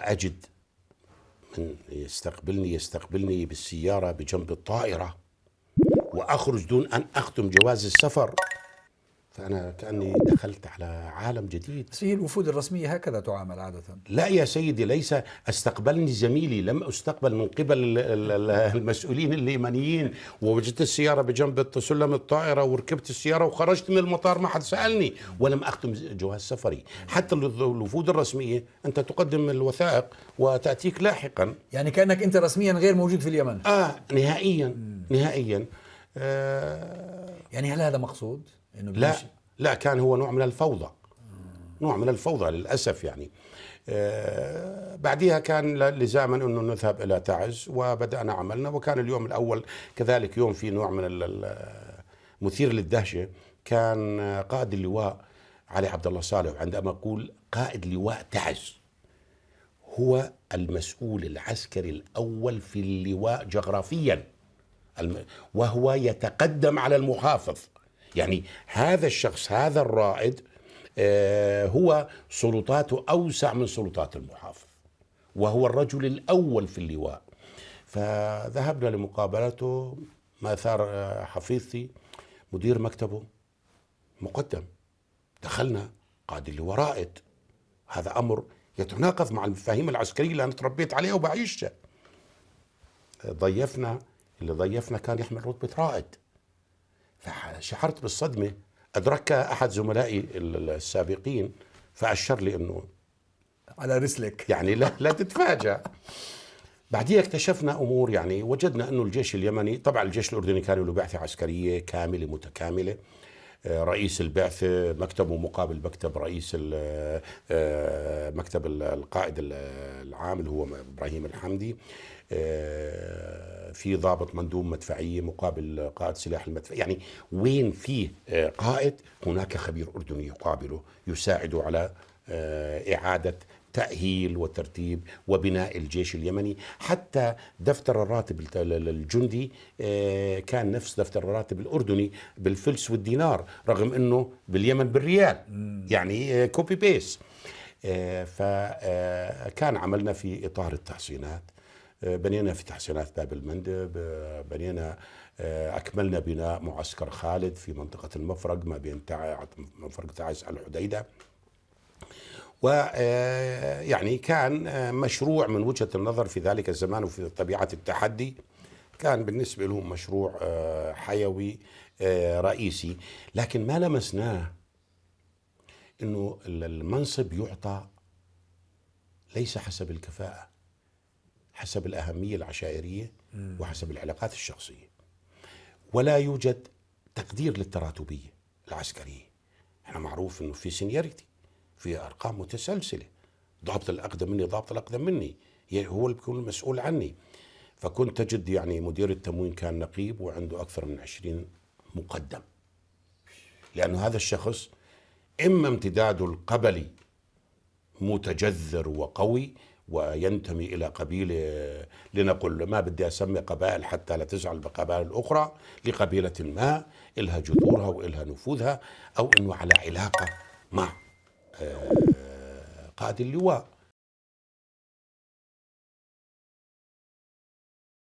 أجد من يستقبلني يستقبلني بالسيارة بجنب الطائرة وأخرج دون أن أختم جواز السفر أنا كأني دخلت على عالم جديد بس هي الوفود الرسمية هكذا تعامل عادة لا يا سيدي ليس استقبلني زميلي لم أستقبل من قبل المسؤولين اليمنيين ووجدت السيارة بجنب سلم الطائرة وركبت السيارة وخرجت من المطار ما حد سألني ولم أختم جواز سفري حتى الوفود الرسمية أنت تقدم الوثائق وتأتيك لاحقا يعني كأنك أنت رسميا غير موجود في اليمن آه نهائيا نهائيا آه يعني هل هذا مقصود؟ إنه لا لا كان هو نوع من الفوضى نوع من الفوضى للاسف يعني آه بعدها كان لزاما انه نذهب الى تعز وبدانا عملنا وكان اليوم الاول كذلك يوم في نوع من مثير للدهشه كان قائد اللواء علي عبد الله صالح عندما اقول قائد لواء تعز هو المسؤول العسكري الاول في اللواء جغرافيا وهو يتقدم على المحافظ يعني هذا الشخص هذا الرائد آه، هو سلطاته أوسع من سلطات المحافظ وهو الرجل الأول في اللواء فذهبنا لمقابلته ما ثار آه، حفيظتي مدير مكتبه مقدم دخلنا قائد اللواء رائد هذا أمر يتناقض مع المفاهيم العسكرية اللي أنا تربيت عليها وبعيشها ضيفنا اللي ضيفنا كان يحمل رتبة رائد فشعرت بالصدمة أدرك أحد زملائي السابقين فأشر لي أنه على رسلك يعني لا, لا تتفاجأ بعديها اكتشفنا امور يعني وجدنا انه الجيش اليمني طبعا الجيش الاردني كان له بعثه عسكريه كامله متكامله رئيس البعثة مكتبه مقابل مكتب رئيس آه، مكتب القائد العام اللي هو إبراهيم الحمدي آه، في ضابط مندوب مدفعية مقابل قائد سلاح المدفع يعني وين فيه آه، قائد هناك خبير أردني يقابله يساعده على إعادة تأهيل وترتيب وبناء الجيش اليمني حتى دفتر الراتب الجندي آه، كان نفس دفتر الراتب الأردني بالفلس والدينار رغم أنه باليمن بالريال يعني كوبي بيس فكان عملنا في إطار التحسينات آه، بنينا في تحسينات باب المندب آه، بنينا أكملنا بناء معسكر خالد في منطقة المفرق ما بين مفرق تعز الحديدة ويعني آه، كان آه، مشروع من وجهة النظر في ذلك الزمان وفي طبيعة التحدي كان بالنسبة لهم مشروع آه، حيوي رئيسي لكن ما لمسناه أنه المنصب يعطى ليس حسب الكفاءة حسب الأهمية العشائرية وحسب العلاقات الشخصية ولا يوجد تقدير للتراتبية العسكرية احنا معروف أنه في سينيوريتي في ارقام متسلسله ضابط الاقدم مني ضابط الاقدم مني هو اللي بيكون المسؤول عني فكنت تجد يعني مدير التموين كان نقيب وعنده اكثر من 20 مقدم لانه هذا الشخص اما امتداده القبلي متجذر وقوي وينتمي الى قبيله لنقل ما بدي اسمي قبائل حتى لا تزعل بقبائل الاخرى لقبيله ما الها جذورها والها نفوذها او انه على علاقه مع قاعد اللواء